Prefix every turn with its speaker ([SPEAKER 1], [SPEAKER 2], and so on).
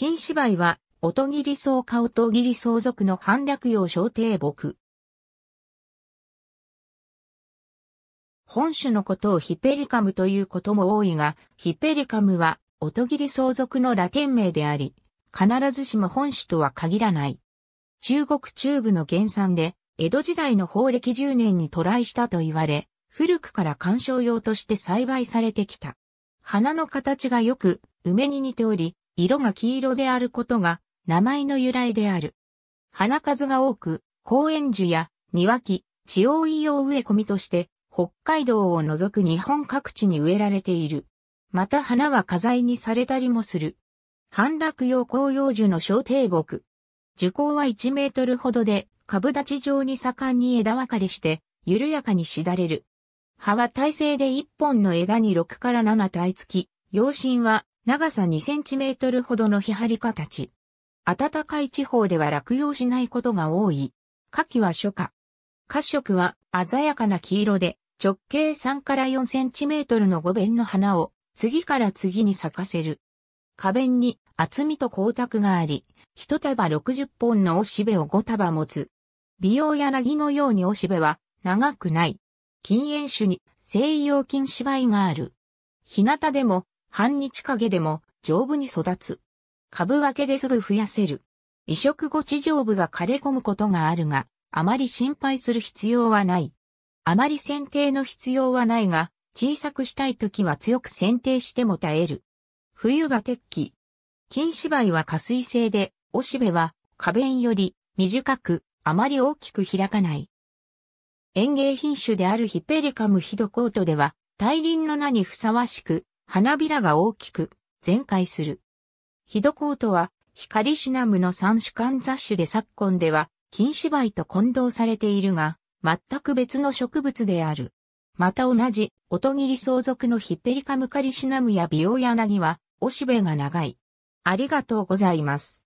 [SPEAKER 1] 金芝居は、音切草か音切草族の反略用小帝木。本種のことをヒペリカムということも多いが、ヒペリカムは、音切相続のラテン名であり、必ずしも本種とは限らない。中国中部の原産で、江戸時代の法暦10年に渡来したと言われ、古くから観賞用として栽培されてきた。花の形がよく、梅に似ており、色が黄色であることが名前の由来である。花数が多く、公園樹や庭木、地方硫黄植え込みとして北海道を除く日本各地に植えられている。また花は花材にされたりもする。半落葉紅葉樹の小低木。樹高は1メートルほどで、株立ち状に盛んに枝分かれして、緩やかにしだれる。葉は体勢で1本の枝に6から7体付き、葉身は長さ2センチメートルほどのヒハリカたち。暖かい地方では落葉しないことが多い。夏季は初夏。褐色は鮮やかな黄色で直径3から4センチメートルの5弁の花を次から次に咲かせる。花弁に厚みと光沢があり、一束60本のおしべを5束持つ。美容や柳のようにおしべは長くない。禁煙種に西洋菌芝居がある。日向でも半日陰でも丈夫に育つ。株分けですぐ増やせる。移植後地上部が枯れ込むことがあるが、あまり心配する必要はない。あまり剪定の必要はないが、小さくしたい時は強く剪定しても耐える。冬が鉄器。金芝居は下水性で、おしべは花弁より短く、あまり大きく開かない。園芸品種であるヒペリカムヒドコートでは、大輪の名にふさわしく、花びらが大きく、全開する。ヒドコートは、光シナムの三種間雑種で昨今では、金芝居と混同されているが、全く別の植物である。また同じ、と切り相続のヒッペリカムカリシナムやビオヤナギは、おしべが長い。ありがとうございます。